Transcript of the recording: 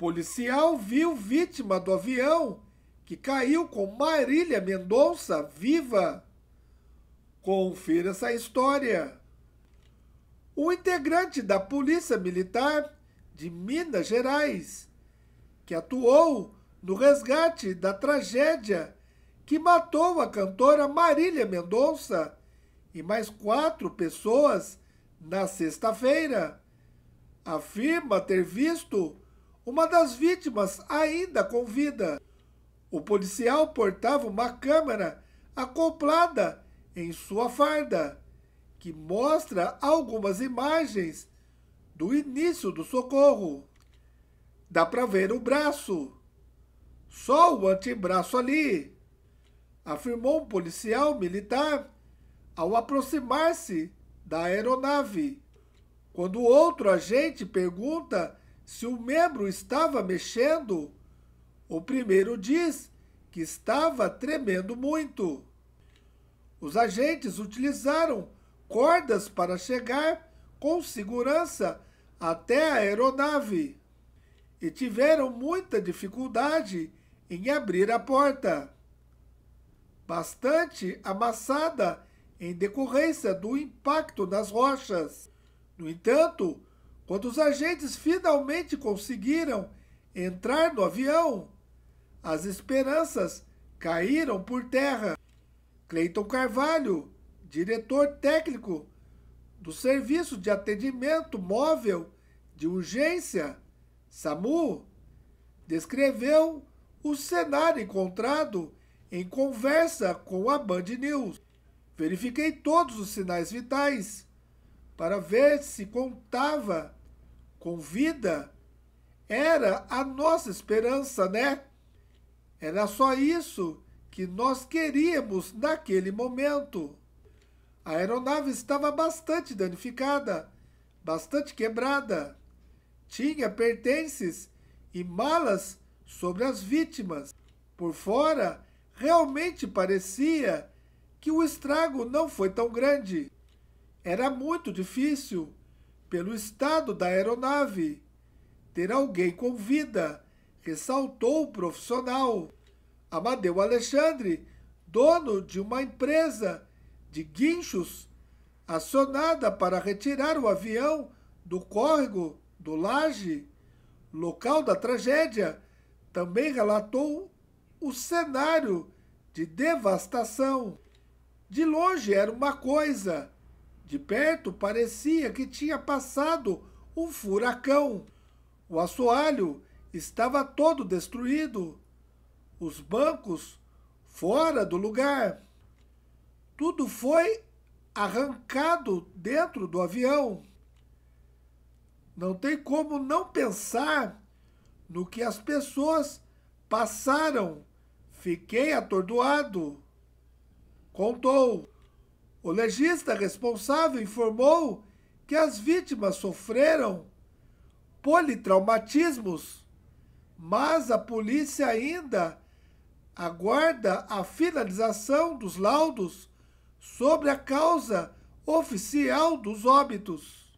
policial viu vítima do avião que caiu com Marília Mendonça viva. Confira essa história. Um integrante da Polícia Militar de Minas Gerais, que atuou no resgate da tragédia que matou a cantora Marília Mendonça e mais quatro pessoas na sexta-feira, afirma ter visto uma das vítimas ainda com vida. O policial portava uma câmera acoplada em sua farda, que mostra algumas imagens do início do socorro. Dá para ver o braço. Só o antebraço ali, afirmou um policial militar ao aproximar-se da aeronave. Quando outro agente pergunta se o membro estava mexendo, o primeiro diz que estava tremendo muito. Os agentes utilizaram cordas para chegar com segurança até a aeronave e tiveram muita dificuldade em abrir a porta, bastante amassada em decorrência do impacto nas rochas. No entanto, quando os agentes finalmente conseguiram entrar no avião, as esperanças caíram por terra. Cleiton Carvalho, diretor técnico do Serviço de Atendimento Móvel de Urgência, SAMU, descreveu o cenário encontrado em conversa com a Band News. Verifiquei todos os sinais vitais para ver se contava com vida era a nossa esperança, né? Era só isso que nós queríamos naquele momento. A aeronave estava bastante danificada, bastante quebrada. Tinha pertences e malas sobre as vítimas. Por fora, realmente parecia que o estrago não foi tão grande. Era muito difícil pelo estado da aeronave. Ter alguém com vida, ressaltou o profissional. Amadeu Alexandre, dono de uma empresa de guinchos, acionada para retirar o avião do córrego do Laje, local da tragédia, também relatou o cenário de devastação. De longe era uma coisa, de perto parecia que tinha passado um furacão. O assoalho estava todo destruído, os bancos fora do lugar. Tudo foi arrancado dentro do avião. Não tem como não pensar no que as pessoas passaram. Fiquei atordoado. Contou. O legista responsável informou que as vítimas sofreram politraumatismos, mas a polícia ainda aguarda a finalização dos laudos sobre a causa oficial dos óbitos.